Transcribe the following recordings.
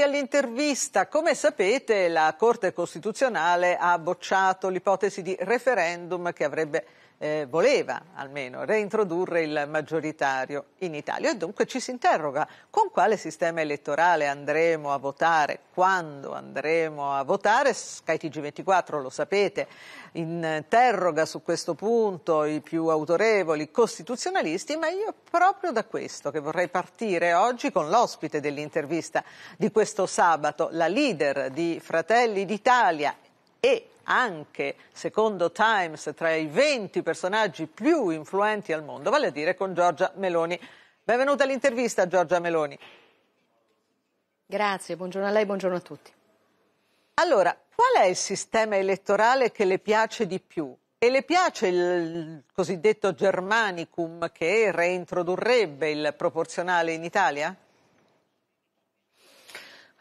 Benvenuti all'intervista. Come sapete la Corte Costituzionale ha bocciato l'ipotesi di referendum che avrebbe eh, voleva almeno reintrodurre il maggioritario in Italia e dunque ci si interroga con quale sistema elettorale andremo a votare, quando andremo a votare. skytg 24 lo sapete, interroga su questo punto i più autorevoli costituzionalisti, ma io proprio da questo che vorrei partire oggi con l'ospite dell'intervista di questo sabato, la leader di Fratelli d'Italia e anche, secondo Times, tra i 20 personaggi più influenti al mondo, vale a dire con Giorgia Meloni. Benvenuta all'intervista Giorgia Meloni. Grazie, buongiorno a lei, buongiorno a tutti. Allora, qual è il sistema elettorale che le piace di più? E le piace il cosiddetto Germanicum che reintrodurrebbe il proporzionale in Italia?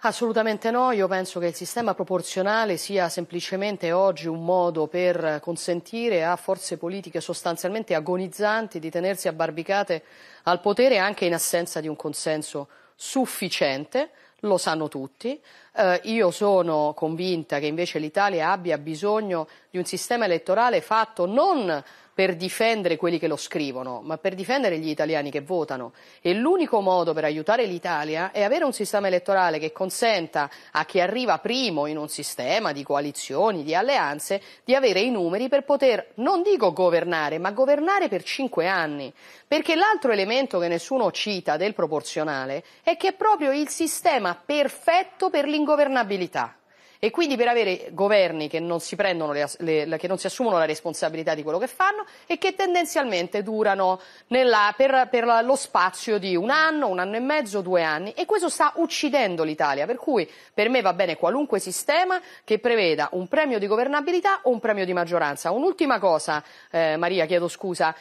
Assolutamente no, io penso che il sistema proporzionale sia semplicemente oggi un modo per consentire a forze politiche sostanzialmente agonizzanti di tenersi abbarbicate al potere anche in assenza di un consenso sufficiente, lo sanno tutti. Eh, io sono convinta che invece l'Italia abbia bisogno di un sistema elettorale fatto non per difendere quelli che lo scrivono, ma per difendere gli italiani che votano. E l'unico modo per aiutare l'Italia è avere un sistema elettorale che consenta a chi arriva primo in un sistema di coalizioni, di alleanze, di avere i numeri per poter, non dico governare, ma governare per cinque anni. Perché l'altro elemento che nessuno cita del proporzionale è che è proprio il sistema perfetto per l'ingovernabilità. E quindi per avere governi che non si, le, le, che non si assumono la responsabilità di quello che fanno e che tendenzialmente durano nella, per, per, lo spazio di un anno, un anno e mezzo, due anni. E questo sta uccidendo l'Italia. Per cui per me va bene qualunque sistema che preveda un premio di governabilità o un premio di maggioranza. Un'ultima cosa, eh, Maria, chiedo scusa.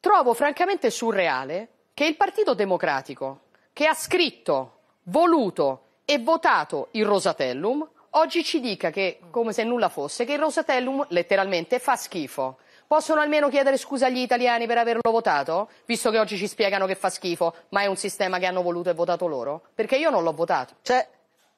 Trovo francamente surreale che il Partito Democratico, che ha scritto, voluto, e votato il Rosatellum, oggi ci dica che, come se nulla fosse, che il Rosatellum letteralmente fa schifo. Possono almeno chiedere scusa agli italiani per averlo votato? Visto che oggi ci spiegano che fa schifo, ma è un sistema che hanno voluto e votato loro? Perché io non l'ho votato. Cioè...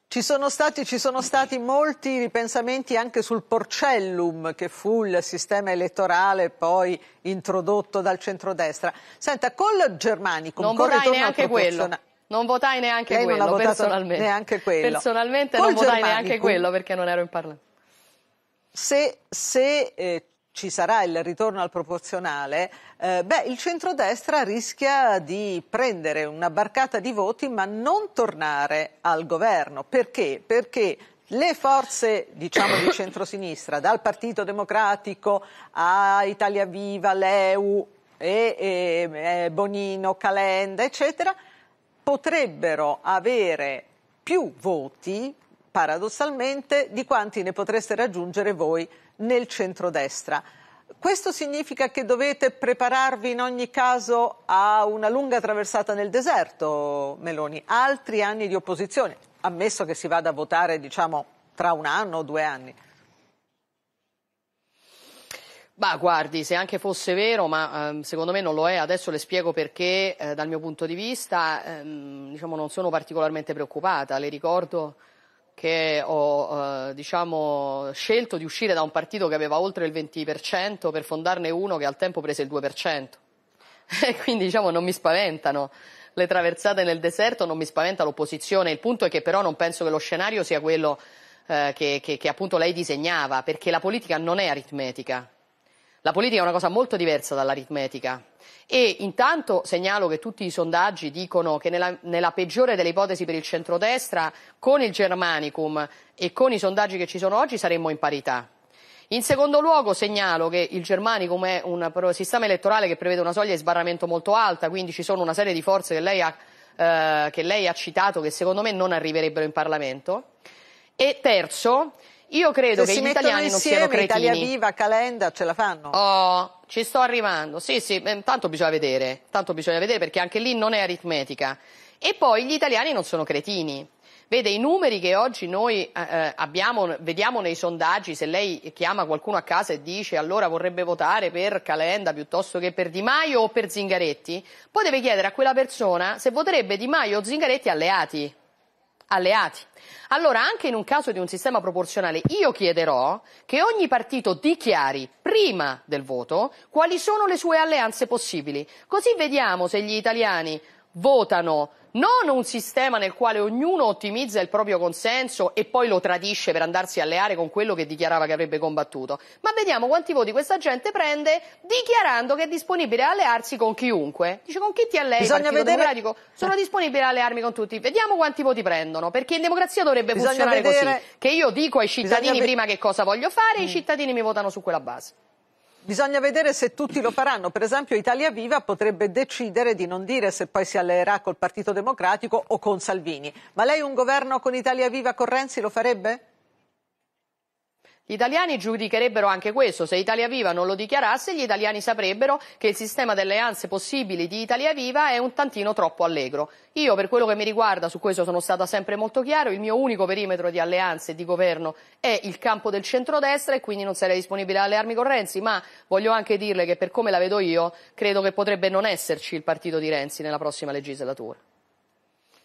Ci sono, stati, ci sono, stati, molti ripensamenti anche sul Porcellum, che fu il sistema elettorale poi introdotto dal centrodestra. Senta, col Germanico... Non vorrai neanche quello. Non votai neanche Lei quello, personalmente. Neanche quello. Personalmente Col non votai neanche quello perché non ero in Parlamento. Se, se eh, ci sarà il ritorno al proporzionale, eh, beh, il centrodestra rischia di prendere una barcata di voti ma non tornare al governo. Perché? Perché le forze diciamo, di centrosinistra, dal Partito Democratico a Italia Viva, l'EU e, e, e Bonino, Calenda, eccetera, potrebbero avere più voti, paradossalmente, di quanti ne potreste raggiungere voi nel centrodestra. Questo significa che dovete prepararvi in ogni caso a una lunga traversata nel deserto, Meloni, altri anni di opposizione, ammesso che si vada a votare diciamo, tra un anno o due anni. Bah, guardi, se anche fosse vero, ma ehm, secondo me non lo è, adesso le spiego perché eh, dal mio punto di vista ehm, diciamo, non sono particolarmente preoccupata. Le ricordo che ho eh, diciamo, scelto di uscire da un partito che aveva oltre il 20% per fondarne uno che al tempo prese il 2%. E quindi diciamo, non mi spaventano le traversate nel deserto, non mi spaventa l'opposizione. Il punto è che però non penso che lo scenario sia quello eh, che, che, che appunto lei disegnava, perché la politica non è aritmetica la politica è una cosa molto diversa dall'aritmetica. E intanto segnalo che tutti i sondaggi dicono che nella, nella peggiore delle ipotesi per il centrodestra, con il Germanicum e con i sondaggi che ci sono oggi, saremmo in parità. In secondo luogo segnalo che il Germanicum è un sistema elettorale che prevede una soglia di sbarramento molto alta, quindi ci sono una serie di forze che lei ha, eh, che lei ha citato che secondo me non arriverebbero in Parlamento. E terzo, io credo Se che gli italiani insieme, non siano cretini. Italia Viva, Calenda, ce la fanno. Oh, ci sto arrivando. Sì, sì, tanto bisogna vedere. Tanto bisogna vedere perché anche lì non è aritmetica. E poi gli italiani non sono cretini. Vede, i numeri che oggi noi eh, eh, abbiamo, vediamo nei sondaggi, se lei chiama qualcuno a casa e dice allora vorrebbe votare per Calenda piuttosto che per Di Maio o per Zingaretti, poi deve chiedere a quella persona se voterebbe Di Maio o Zingaretti alleati alleati. Allora, anche in un caso di un sistema proporzionale, io chiederò che ogni partito dichiari prima del voto quali sono le sue alleanze possibili. Così vediamo se gli italiani votano non un sistema nel quale ognuno ottimizza il proprio consenso e poi lo tradisce per andarsi a alleare con quello che dichiarava che avrebbe combattuto, ma vediamo quanti voti questa gente prende dichiarando che è disponibile a allearsi con chiunque. Dice con chi ti allei, Bisogna Partito vedere... Democratico? Sono eh. disponibile a allearmi con tutti. Vediamo quanti voti prendono, perché in democrazia dovrebbe Bisogna funzionare vedere... così, che io dico ai cittadini Bisogna... prima che cosa voglio fare e mm. i cittadini mi votano su quella base. Bisogna vedere se tutti lo faranno. Per esempio Italia Viva potrebbe decidere di non dire se poi si alleerà col Partito Democratico o con Salvini. Ma lei un governo con Italia Viva con Renzi lo farebbe? Gli italiani giudicherebbero anche questo, se Italia Viva non lo dichiarasse gli italiani saprebbero che il sistema delle alleanze possibili di Italia Viva è un tantino troppo allegro. Io per quello che mi riguarda su questo sono stata sempre molto chiaro, il mio unico perimetro di alleanze e di governo è il campo del centrodestra e quindi non sarei disponibile ad allearmi con Renzi, ma voglio anche dirle che per come la vedo io credo che potrebbe non esserci il partito di Renzi nella prossima legislatura.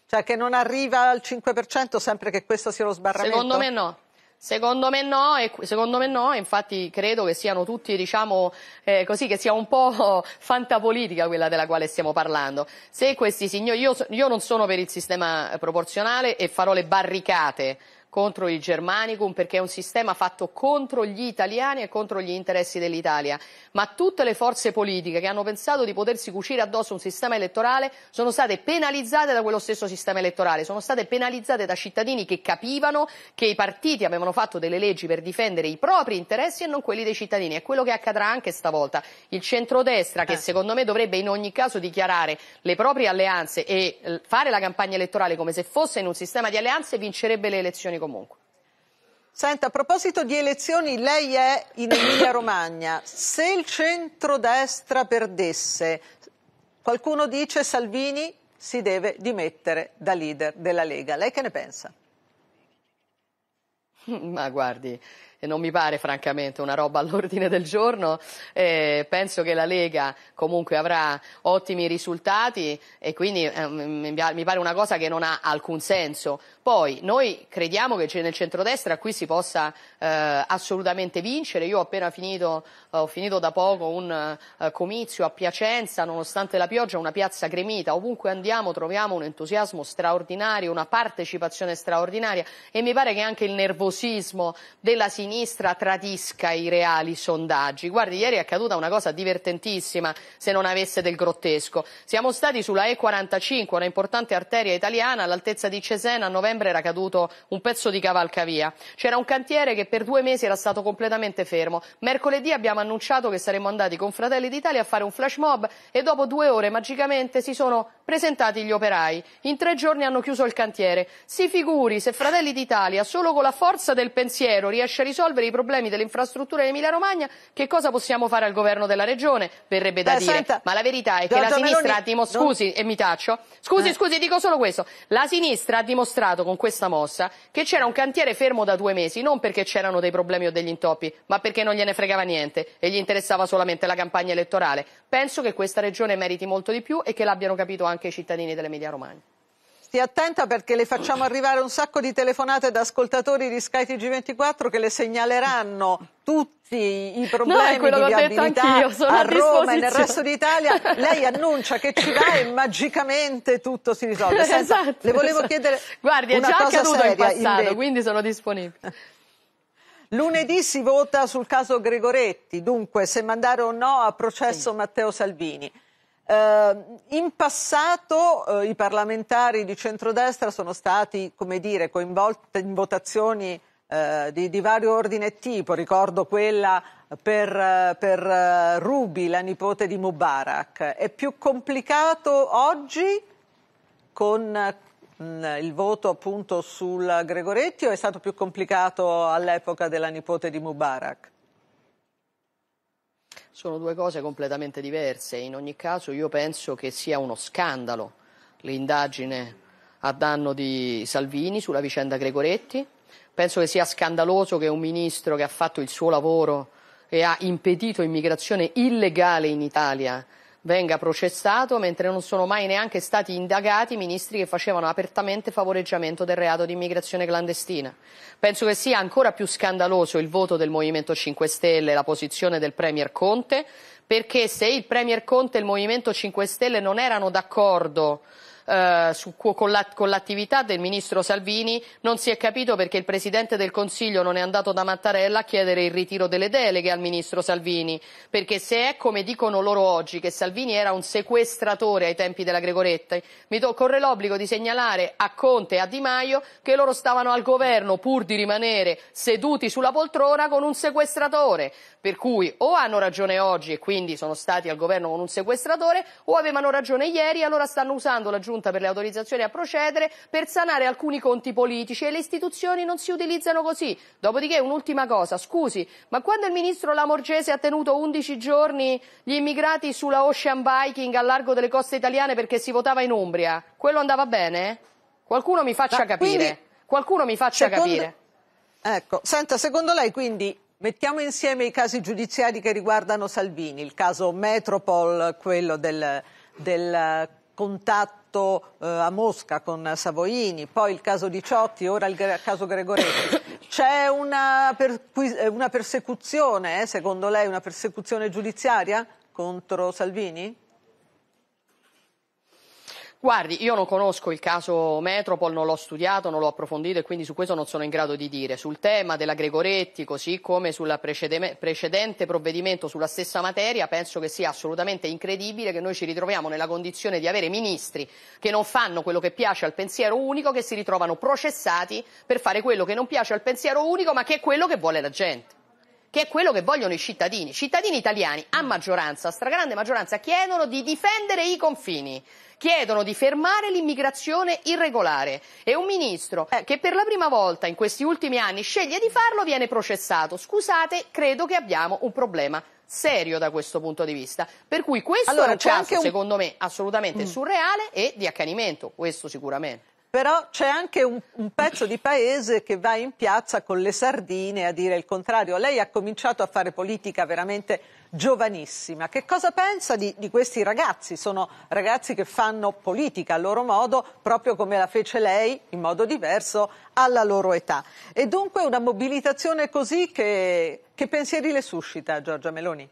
Cioè che non arriva al 5% sempre che questo sia lo sbarramento? Secondo me no. Secondo me no, e secondo me no, infatti credo che siano tutti, diciamo, eh, così, che sia un po' fantapolitica quella della quale stiamo parlando. Se questi signori, io, io non sono per il sistema eh, proporzionale e farò le barricate contro il Germanicum perché è un sistema fatto contro gli italiani e contro gli interessi dell'Italia. Ma tutte le forze politiche che hanno pensato di potersi cucire addosso un sistema elettorale sono state penalizzate da quello stesso sistema elettorale, sono state penalizzate da cittadini che capivano che i partiti avevano fatto delle leggi per difendere i propri interessi e non quelli dei cittadini. È quello che accadrà anche stavolta. Il centrodestra, che eh. secondo me dovrebbe in ogni caso dichiarare le proprie alleanze e eh, fare la campagna elettorale come se fosse in un sistema di alleanze, vincerebbe le elezioni comunque. Senta, a proposito di elezioni, lei è in Emilia-Romagna. Se il centrodestra perdesse, qualcuno dice Salvini si deve dimettere da leader della Lega. Lei che ne pensa? Ma guardi, non mi pare francamente una roba all'ordine del giorno, eh, penso che la Lega comunque avrà ottimi risultati e quindi eh, mi pare una cosa che non ha alcun senso. Poi noi crediamo che nel centrodestra qui si possa eh, assolutamente vincere. Io ho appena finito, ho finito da poco un eh, comizio a Piacenza, nonostante la pioggia, una piazza gremita. Ovunque andiamo troviamo un entusiasmo straordinario, una partecipazione straordinaria e mi pare che anche il nervosismo della sinistra sinistra tradisca i reali sondaggi. Guardi, ieri è accaduta una cosa divertentissima, se non avesse del grottesco. Siamo stati sulla E45, una importante arteria italiana, all'altezza di Cesena, a novembre era caduto un pezzo di cavalcavia. C'era un cantiere che per due mesi era stato completamente fermo. Mercoledì abbiamo annunciato che saremmo andati con Fratelli d'Italia a fare un flash mob e dopo due ore magicamente si sono presentati gli operai. In tre giorni hanno chiuso il cantiere. Si figuri se Fratelli d'Italia solo con la forza del pensiero riesce a risolvere risolvere i problemi delle infrastrutture in Emilia-Romagna, che cosa possiamo fare al governo della regione? Verrebbe da Beh, dire. Senta, Ma la verità è che la sinistra ha dimostrato, scusi non... e mi taccio, scusi, eh. scusi, dico solo questo, la sinistra ha dimostrato con questa mossa che c'era un cantiere fermo da due mesi, non perché c'erano dei problemi o degli intoppi, ma perché non gliene fregava niente e gli interessava solamente la campagna elettorale. Penso che questa regione meriti molto di più e che l'abbiano capito anche i cittadini dell'Emilia Romagna. Stia attenta perché le facciamo arrivare un sacco di telefonate da ascoltatori di skytg 24 che le segnaleranno tutti i problemi no, di viabilità a Roma e nel resto d'Italia. Lei annuncia che ci va e magicamente tutto si risolve. Senta, esatto, le volevo esatto. chiedere Guardi, è già accaduto in passato, quindi sono disponibile. Lunedì si vota sul caso Gregoretti, dunque se mandare o no a processo sì. Matteo Salvini. Ehm, in passato eh, i parlamentari di centrodestra sono stati come dire, coinvolti in votazioni eh, di, di, vario ordine e tipo, ricordo quella per, eh, per Ruby, la nipote di Mubarak. È più complicato oggi con mm, il voto appunto sul Gregoretti o è stato più complicato all'epoca della nipote di Mubarak? sono due cose completamente diverse. In ogni caso io penso che sia uno scandalo l'indagine a danno di Salvini sulla vicenda Gregoretti. Penso che sia scandaloso che un ministro che ha fatto il suo lavoro e ha impedito immigrazione illegale in Italia venga processato, mentre non sono mai neanche stati indagati ministri che facevano apertamente favoreggiamento del reato di immigrazione clandestina. Penso che sia ancora più scandaloso il voto del Movimento 5 Stelle e la posizione del Premier Conte, perché se il Premier Conte e il Movimento 5 Stelle non erano d'accordo eh, su, con, la, con l'attività del ministro Salvini non si è capito perché il Presidente del Consiglio non è andato da Mattarella a chiedere il ritiro delle deleghe al ministro Salvini, perché se è come dicono loro oggi che Salvini era un sequestratore ai tempi della Gregoretta, mi do, corre l'obbligo di segnalare a Conte e a Di Maio che loro stavano al governo pur di rimanere seduti sulla poltrona con un sequestratore, per cui o hanno ragione oggi e quindi sono stati al governo con un sequestratore o avevano ragione ieri e allora stanno usando la giustizia giunta per le autorizzazioni a procedere per sanare alcuni conti politici e le istituzioni non si utilizzano così. Dopodiché un'ultima cosa, scusi, ma quando il ministro Lamorgese ha tenuto 11 giorni gli immigrati sulla Ocean Viking a largo delle coste italiane perché si votava in Umbria, quello andava bene? Qualcuno mi faccia ma capire. Quindi, Qualcuno mi faccia secondo, capire. Ecco, senta, secondo lei quindi Mettiamo insieme i casi giudiziari che riguardano Salvini, il caso Metropol, quello del, del contatto eh, a Mosca con Savoini, poi il caso Diciotti, Ciotti, ora il caso Gregoretti. C'è una, eh, una persecuzione, eh, secondo lei, una persecuzione giudiziaria contro Salvini? Guardi, io non conosco il caso Metropol, non l'ho studiato, non l'ho approfondito e quindi su questo non sono in grado di dire. Sul tema della Gregoretti, così come sul precedente provvedimento sulla stessa materia, penso che sia assolutamente incredibile che noi ci ritroviamo nella condizione di avere ministri che non fanno quello che piace al pensiero unico, che si ritrovano processati per fare quello che non piace al pensiero unico, ma che è quello che vuole la gente che è quello che vogliono i cittadini. I cittadini italiani, a maggioranza, a stragrande maggioranza, chiedono di difendere i confini, chiedono di fermare l'immigrazione irregolare e un ministro eh, che per la prima volta in questi ultimi anni sceglie di farlo viene processato. Scusate, credo che abbiamo un problema serio da questo punto di vista. Per cui questo allora, è un caso, un... secondo me, assolutamente mm. surreale e di accanimento, questo sicuramente. Però c'è anche un, un, pezzo di paese che va in piazza con le sardine a dire il contrario. Lei ha cominciato a fare politica veramente giovanissima. Che cosa pensa di, di questi ragazzi? Sono ragazzi che fanno politica a loro modo, proprio come la fece lei, in modo diverso, alla loro età. E dunque una mobilitazione così che, che pensieri le suscita Giorgia Meloni?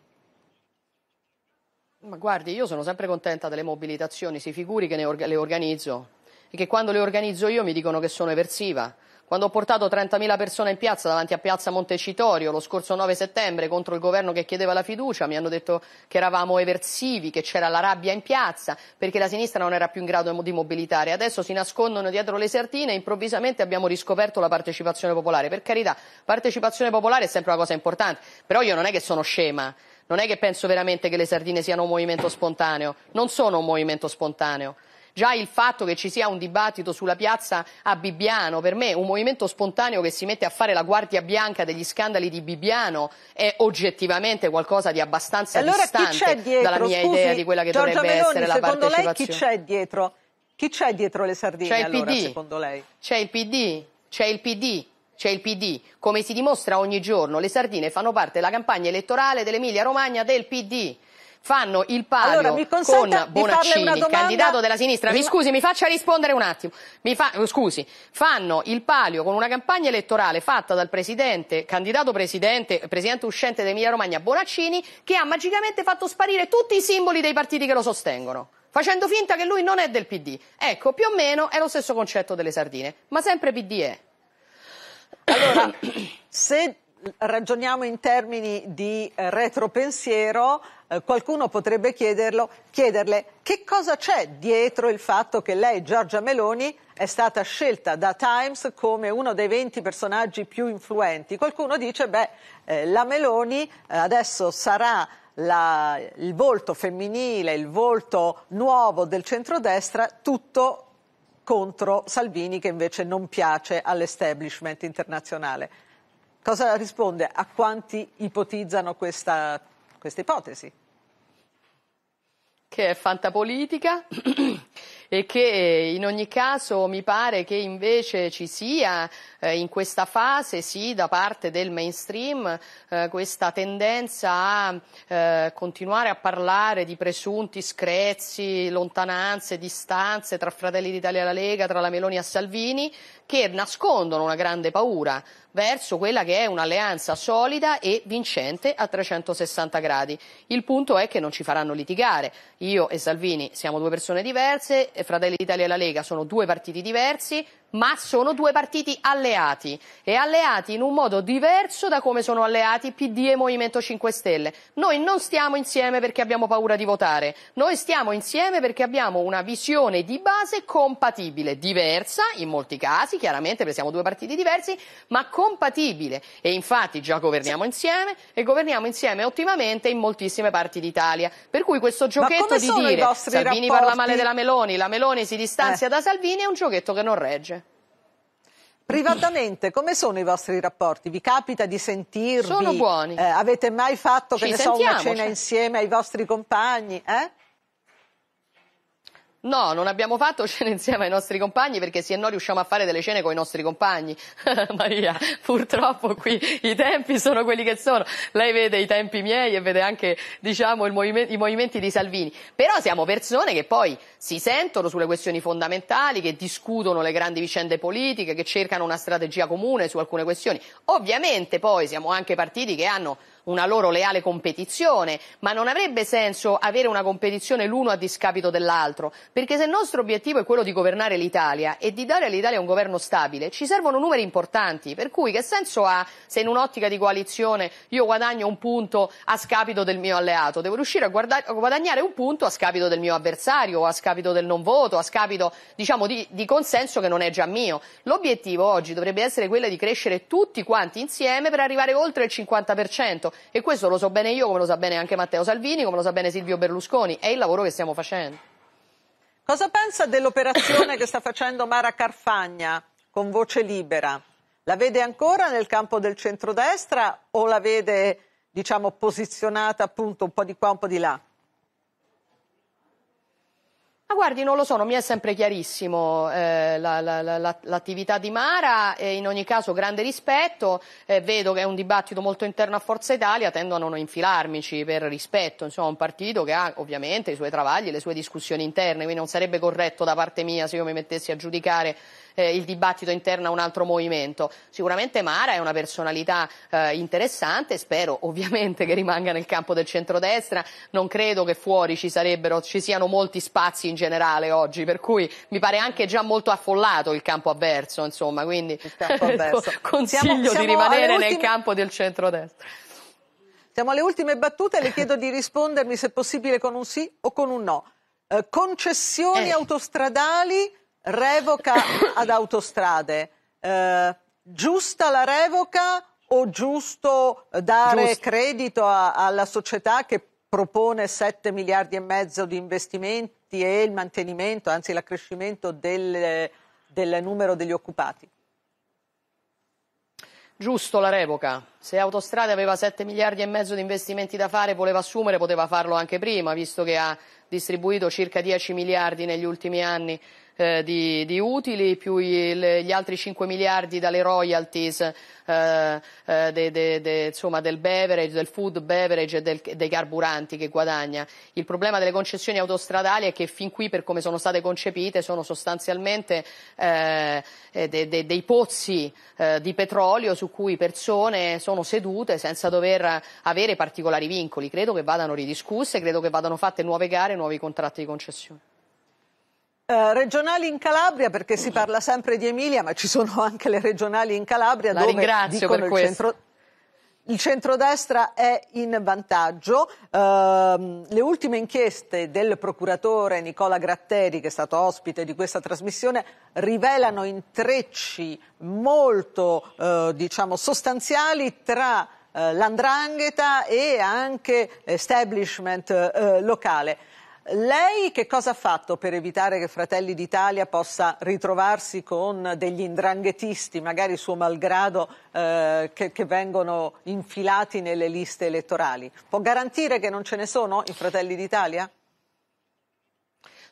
Ma guardi, io sono sempre contenta delle mobilitazioni, si figuri che or le organizzo perché quando le organizzo io mi dicono che sono eversiva. Quando ho portato 30.000 persone in piazza davanti a Piazza Montecitorio lo scorso 9 settembre contro il governo che chiedeva la fiducia, mi hanno detto che eravamo eversivi, che c'era la rabbia in piazza, perché la sinistra non era più in grado di mobilitare. Adesso si nascondono dietro le sertine e improvvisamente abbiamo riscoperto la partecipazione popolare. Per carità, partecipazione popolare è sempre una cosa importante, però io non è che sono scema. Non è che penso veramente che le sardine siano un movimento spontaneo, non sono un movimento spontaneo. Già il fatto che ci sia un dibattito sulla piazza a Bibbiano, per me un movimento spontaneo che si mette a fare la guardia bianca degli scandali di Bibbiano è oggettivamente qualcosa di abbastanza allora, distante dietro, dalla mia scusi, idea di quella che Giorgia dovrebbe Meloni, essere la partecipazione. Secondo lei chi c'è dietro? Chi c'è dietro le sardine c'è il allora, secondo lei? C'è il PD, c'è il PD c'è il PD. Come si dimostra ogni giorno, le sardine fanno parte della campagna elettorale dell'Emilia Romagna del PD fanno il palio allora, con Bonaccini, candidato della sinistra. Mi scusi, mi faccia rispondere un attimo. Fa... Eh, scusi, fanno il palio con una campagna elettorale fatta dal presidente, candidato presidente, presidente uscente d'Emilia Romagna Bonaccini, che ha magicamente fatto sparire tutti i simboli dei partiti che lo sostengono facendo finta che lui non è del PD. Ecco, più o meno è lo stesso concetto delle sardine, ma sempre PD è. Allora, se ragioniamo in termini di eh, retropensiero, eh, qualcuno potrebbe chiederlo, chiederle che cosa c'è dietro il fatto che lei, Giorgia Meloni, è stata scelta da Times come uno dei 20 personaggi più influenti. Qualcuno dice, beh, eh, la Meloni eh, adesso sarà la, il volto femminile, il volto nuovo del centrodestra, tutto contro Salvini che invece non piace all'establishment internazionale. Cosa risponde a quanti ipotizzano questa, questa ipotesi? Che è fantapolitica e che eh, in ogni caso mi pare che invece ci sia eh, in questa fase, sì, da parte del mainstream eh, questa tendenza a eh, continuare a parlare di presunti screzzi, lontananze, distanze tra Fratelli d'Italia e la Lega, tra la Meloni e Salvini, che nascondono una grande paura, verso quella che è un'alleanza solida e vincente a 360 gradi. Il punto è che non ci faranno litigare. Io e Salvini siamo due persone diverse, Fratelli d'Italia e la Lega sono due partiti diversi, ma sono due partiti alleati e alleati in un modo diverso da come sono alleati PD e Movimento 5 Stelle. Noi non stiamo insieme perché abbiamo paura di votare, noi stiamo insieme perché abbiamo una visione di base compatibile, diversa in molti casi, chiaramente perché siamo due partiti diversi, ma compatibile e infatti già governiamo insieme e governiamo insieme ottimamente in moltissime parti d'Italia. Per cui questo giochetto di dire Salvini rapporti? parla male della Meloni, la Meloni si distanzia eh. da Salvini è un giochetto che non regge. Privatamente, come sono i vostri rapporti? Vi capita di sentirvi? Sono buoni. Eh, avete mai fatto, che ne so, una cena cioè. insieme ai vostri compagni? Eh? No, non abbiamo fatto cene insieme ai nostri compagni perché se no riusciamo a fare delle cene con i nostri compagni. Maria, purtroppo qui i tempi sono quelli che sono. Lei vede i tempi miei e vede anche diciamo, movime i movimenti di Salvini. Però siamo persone che poi si sentono sulle questioni fondamentali, che discutono le grandi vicende politiche, che cercano una strategia comune su alcune questioni. Ovviamente poi siamo anche partiti che hanno una loro leale competizione, ma non avrebbe senso avere una competizione l'uno a discapito dell'altro, perché se il nostro obiettivo è quello di governare l'Italia e di dare all'Italia un governo stabile, ci servono numeri importanti, per cui che senso ha se in un'ottica di coalizione io guadagno un punto a scapito del mio alleato, devo riuscire a, a guadagnare un punto a scapito del mio avversario, a scapito del non voto, a scapito diciamo, di, di consenso che non è già mio. L'obiettivo oggi dovrebbe essere quello di crescere tutti quanti insieme per arrivare oltre il 50%. E questo lo so bene io, come lo sa bene anche Matteo Salvini, come lo sa bene Silvio Berlusconi. È il lavoro che stiamo facendo. Cosa pensa dell'operazione che sta facendo Mara Carfagna con voce libera? La vede ancora nel campo del centrodestra o la vede diciamo, posizionata appunto un po' di qua, un po' di là? Ma guardi, non lo so, non mi è sempre chiarissimo eh, la, la, la, l'attività di Mara, eh, in ogni caso grande rispetto, eh, vedo che è un dibattito molto interno a Forza Italia, tendo a non infilarmici per rispetto, insomma un partito che ha ovviamente i suoi travagli, le sue discussioni interne, quindi non sarebbe corretto da parte mia se io mi mettessi a giudicare eh, il dibattito interno a un altro movimento. Sicuramente Mara è una personalità eh, interessante, spero ovviamente che rimanga nel campo del centrodestra, non credo che fuori ci, ci siano molti spazi in generale oggi, per cui mi pare anche già molto affollato il campo avverso, insomma, quindi avverso. consiglio siamo, siamo di rimanere ultime... nel campo del centrodestra. Siamo alle ultime battute, le chiedo di rispondermi se possibile con un sì o con un no. Eh, concessioni eh. autostradali revoca ad autostrade. Eh, giusta la revoca o giusto dare Giusto. credito a, alla società che propone 7 miliardi e mezzo di investimenti e il mantenimento, anzi l'accrescimento del, del numero degli occupati? Giusto la revoca. Se Autostrade aveva 7 miliardi e mezzo di investimenti da fare, voleva assumere, poteva farlo anche prima, visto che ha distribuito circa 10 miliardi negli ultimi anni eh, di, di, utili, più il, gli altri 5 miliardi dalle royalties eh, eh, de, de, de, insomma, del beverage, del food beverage e del, dei carburanti che guadagna. Il problema delle concessioni autostradali è che fin qui, per come sono state concepite, sono sostanzialmente eh, dei pozzi eh, di petrolio su cui persone sono sedute senza dover avere particolari vincoli. Credo che vadano ridiscusse, credo che vadano fatte nuove gare, nuovi contratti di concessione. Eh, regionali in Calabria perché si parla sempre di Emilia, ma ci sono anche le regionali in Calabria La dove dicono il, centro, il centrodestra è in vantaggio. Eh, le ultime inchieste del procuratore Nicola Gratteri, che è stato ospite di questa trasmissione, rivelano intrecci molto eh, diciamo, sostanziali tra eh, l'andrangheta e anche eh, establishment locale lei che cosa ha fatto per evitare che Fratelli d'Italia possa ritrovarsi con degli indranghetisti, magari suo malgrado, eh, che, che, vengono infilati nelle liste elettorali? Può garantire che non ce ne sono i Fratelli d'Italia?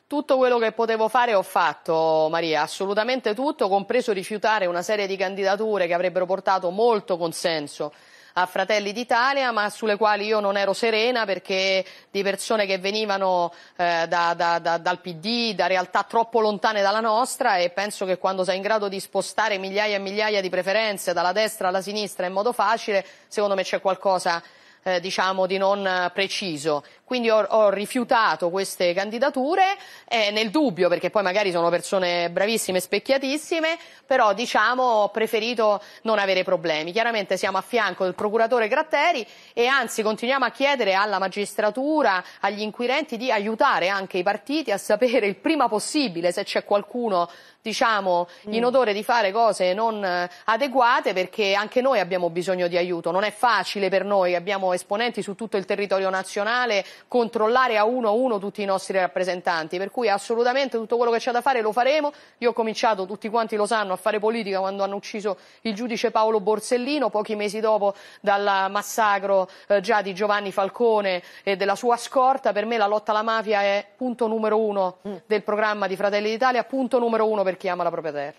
Tutto quello che potevo fare ho fatto, Maria, assolutamente tutto, compreso rifiutare una serie di candidature che avrebbero portato molto consenso a Fratelli d'Italia, ma sulle quali io non ero serena perché di persone che venivano eh, da, da, da, dal PD, da realtà troppo lontane dalla nostra e penso che quando sei in grado di spostare migliaia e migliaia di preferenze dalla destra alla sinistra in modo facile, secondo me c'è qualcosa eh, diciamo di non eh, preciso. Quindi ho, ho rifiutato queste candidature eh, nel dubbio, perché poi magari sono persone bravissime, specchiatissime, però diciamo ho preferito non avere problemi. Chiaramente siamo a fianco del procuratore Gratteri e anzi continuiamo a chiedere alla magistratura, agli inquirenti di aiutare anche i partiti a sapere il prima possibile se c'è qualcuno diciamo, in mm. odore di fare cose non eh, adeguate perché anche noi abbiamo bisogno di aiuto. Non è facile per noi, abbiamo esponenti su tutto il territorio nazionale, controllare a uno a uno tutti i nostri rappresentanti, per cui assolutamente tutto quello che c'è da fare lo faremo. Io ho cominciato, tutti quanti lo sanno, a fare politica quando hanno ucciso il giudice Paolo Borsellino, pochi mesi dopo dal massacro eh, già di Giovanni Falcone e della sua scorta. Per me la lotta alla mafia è punto numero uno mm. del programma di Fratelli d'Italia, punto numero uno perché chi ama la propria terra.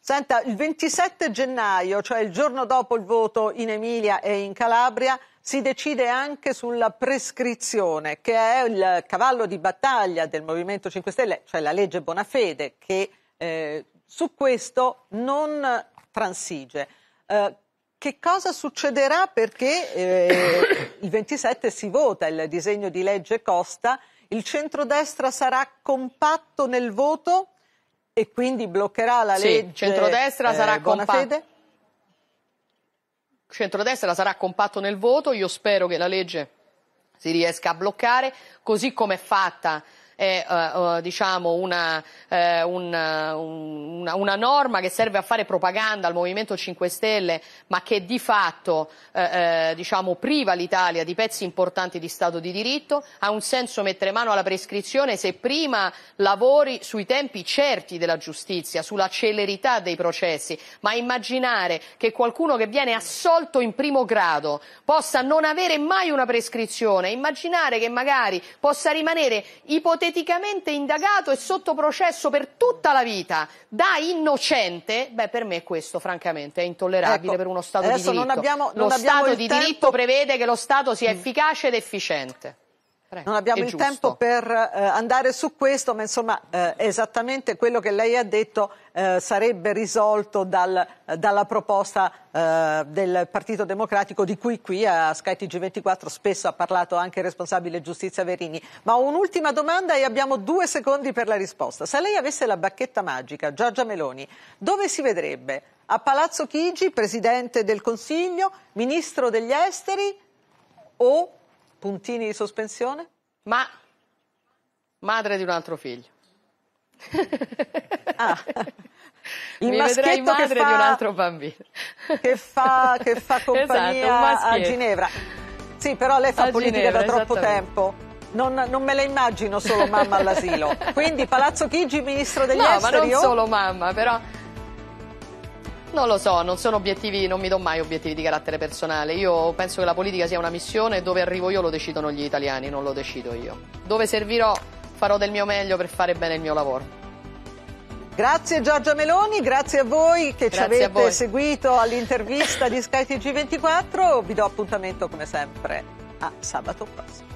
Senta, il 27 gennaio, cioè il giorno dopo il voto in Emilia e in Calabria, si decide anche sulla prescrizione, che è il cavallo di battaglia del Movimento 5 Stelle, cioè la legge Bonafede, che eh, su questo non transige. Eh, che cosa succederà perché eh, il 27 si vota il disegno di legge Costa? Il centrodestra sarà compatto nel voto? E quindi bloccherà la sì, legge. Centrodestra eh, sarà compatto. Centrodestra sarà compatto nel voto, io spero che la legge si riesca a bloccare, così come è fatta è eh, diciamo una, eh, una, una, una, norma che serve a fare propaganda al Movimento 5 Stelle, ma che di fatto eh, eh, diciamo, priva l'Italia di pezzi importanti di Stato di diritto. Ha un senso mettere mano alla prescrizione se prima lavori sui tempi certi della giustizia, sulla celerità dei processi, ma immaginare che qualcuno che viene assolto in primo grado possa non avere mai una prescrizione, immaginare che magari possa rimanere ipotecato ipoteticamente indagato e sotto processo per tutta la vita da innocente, beh per me questo francamente è intollerabile ecco, per uno Stato di diritto. Abbiamo, lo Stato di tempo... diritto prevede che lo Stato sia mm. efficace ed efficiente non abbiamo il tempo per eh, andare su questo, ma insomma eh, esattamente quello che lei ha detto eh, sarebbe risolto dal, eh, dalla proposta eh, del Partito Democratico di cui qui a skytg 24 spesso ha parlato anche il responsabile giustizia Verini. Ma ho un'ultima domanda e abbiamo due secondi per la risposta. Se lei avesse la bacchetta magica, Giorgia Meloni, dove si vedrebbe? A Palazzo Chigi, Presidente del Consiglio, Ministro degli Esteri o Puntini di sospensione? Ma madre di un altro figlio. Ah, il Mi vedrai madre fa, di un altro bambino. Che fa, che fa esatto, compagnia esatto, a Ginevra. Sì, però lei fa a politica Ginevra, da troppo tempo. Non, non, me la immagino solo mamma all'asilo. Quindi Palazzo Chigi, ministro degli no, esteri. No, ma non oh? solo mamma, però non lo so, non sono obiettivi, non mi do mai obiettivi di carattere personale. Io penso che la politica sia una missione dove arrivo io lo decidono gli italiani, non lo decido io. Dove servirò farò del mio meglio per fare bene il mio lavoro. Grazie Giorgia Meloni, grazie a voi che grazie ci avete seguito all'intervista di SkyTG24. Vi do appuntamento come sempre a sabato prossimo.